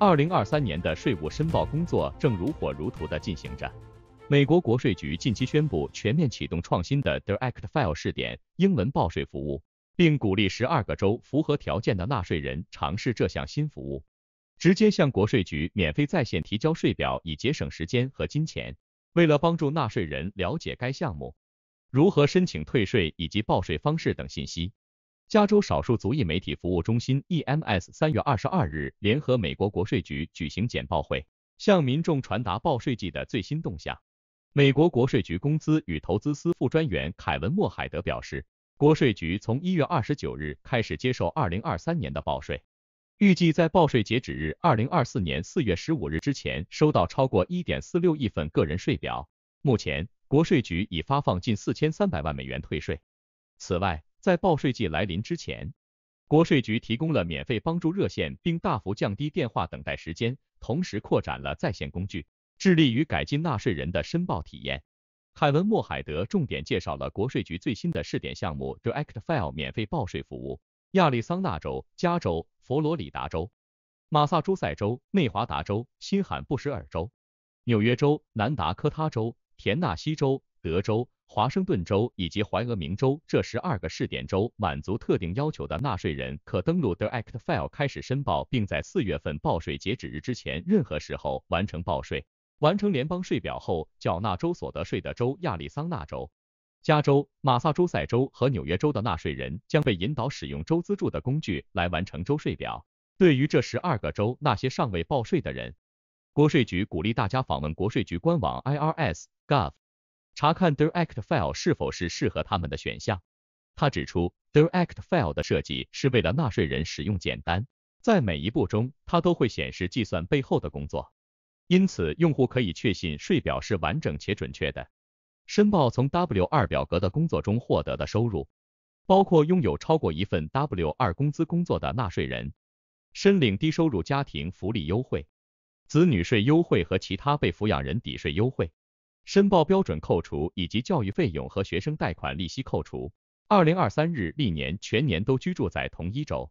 二零二三年的税务申报工作正如火如荼地进行着。美国国税局近期宣布全面启动创新的 Direct File 试点英文报税服务，并鼓励十二个州符合条件的纳税人尝试这项新服务，直接向国税局免费在线提交税表，以节省时间和金钱。为了帮助纳税人了解该项目、如何申请退税以及报税方式等信息。加州少数族裔媒体服务中心 （EMS） 三月二十二日联合美国国税局举行简报会，向民众传达报税季的最新动向。美国国税局工资与投资司副专员凯文·莫海德表示，国税局从一月二十九日开始接受二零二三年的报税，预计在报税截止日二零二四年四月十五日之前收到超过一点四六亿份个人税表。目前，国税局已发放近四千三百万美元退税。此外，在报税季来临之前，国税局提供了免费帮助热线，并大幅降低电话等待时间，同时扩展了在线工具，致力于改进纳税人的申报体验。凯文·莫海德重点介绍了国税局最新的试点项目 d i r e c t File 免费报税服务。亚利桑那州、加州、佛罗里达州、马萨诸塞州、内华达州、新罕布什尔州、纽约州、南达科他州、田纳西州。德州、华盛顿州以及怀俄明州这十二个试点州，满足特定要求的纳税人可登录 d i r e c t f i l e 开始申报，并在四月份报税截止日之前任何时候完成报税。完成联邦税表后，缴纳州所得税的州亚利桑那州、加州、马萨诸塞州和纽约州的纳税人将被引导使用州资助的工具来完成州税表。对于这十二个州那些尚未报税的人，国税局鼓励大家访问国税局官网 IRS.gov。查看 d i r e c t file 是否是适合他们的选项。他指出 d i r e c t file 的设计是为了纳税人使用简单，在每一步中，它都会显示计算背后的工作，因此用户可以确信税表是完整且准确的。申报从 W- 二表格的工作中获得的收入，包括拥有超过一份 W- 二工资工作的纳税人，申领低收入家庭福利优惠、子女税优惠和其他被抚养人抵税优惠。申报标准扣除以及教育费用和学生贷款利息扣除。二零二三日历年全年都居住在同一州，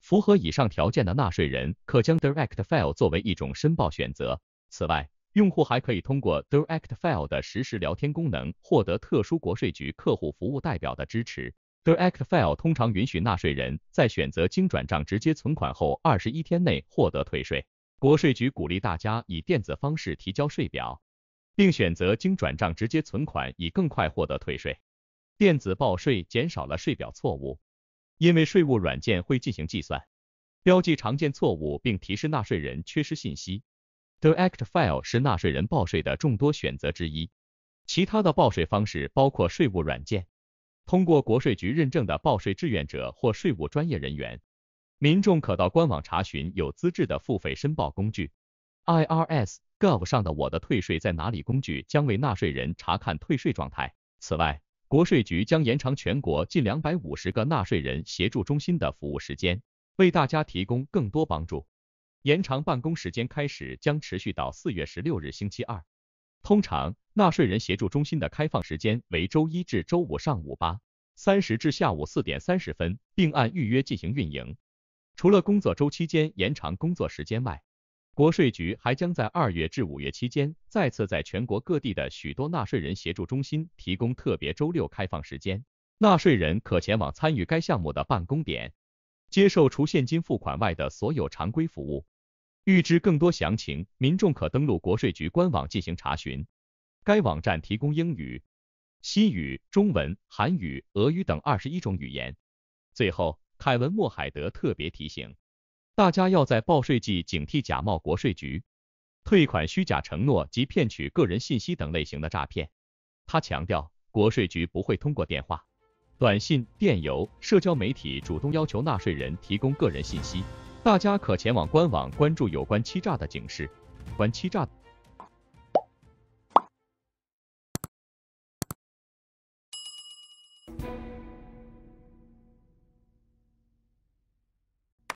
符合以上条件的纳税人可将 Direct File 作为一种申报选择。此外，用户还可以通过 Direct File 的实时聊天功能获得特殊国税局客户服务代表的支持。Direct File 通常允许纳税人在选择经转账直接存款后二十一天内获得退税。国税局鼓励大家以电子方式提交税表。并选择经转账直接存款，以更快获得退税。电子报税减少了税表错误，因为税务软件会进行计算，标记常见错误，并提示纳税人缺失信息。The a c t file 是纳税人报税的众多选择之一。其他的报税方式包括税务软件、通过国税局认证的报税志愿者或税务专业人员。民众可到官网查询有资质的付费申报工具。IRS.gov 上的我的退税在哪里工具将为纳税人查看退税状态。此外，国税局将延长全国近两百五十个纳税人协助中心的服务时间，为大家提供更多帮助。延长办公时间开始将持续到四月十六日星期二。通常，纳税人协助中心的开放时间为周一至周五上午八三十至下午四点三十分，并按预约进行运营。除了工作周期间延长工作时间外，国税局还将在二月至五月期间，再次在全国各地的许多纳税人协助中心提供特别周六开放时间。纳税人可前往参与该项目的办公点，接受除现金付款外的所有常规服务。预知更多详情，民众可登录国税局官网进行查询。该网站提供英语、西语、中文、韩语、俄语等二十一种语言。最后，凯文·莫海德特别提醒。大家要在报税季警惕假冒国税局退款、虚假承诺及骗取个人信息等类型的诈骗。他强调，国税局不会通过电话、短信、电邮、社交媒体主动要求纳税人提供个人信息。大家可前往官网关注有关欺诈的警示，关欺诈。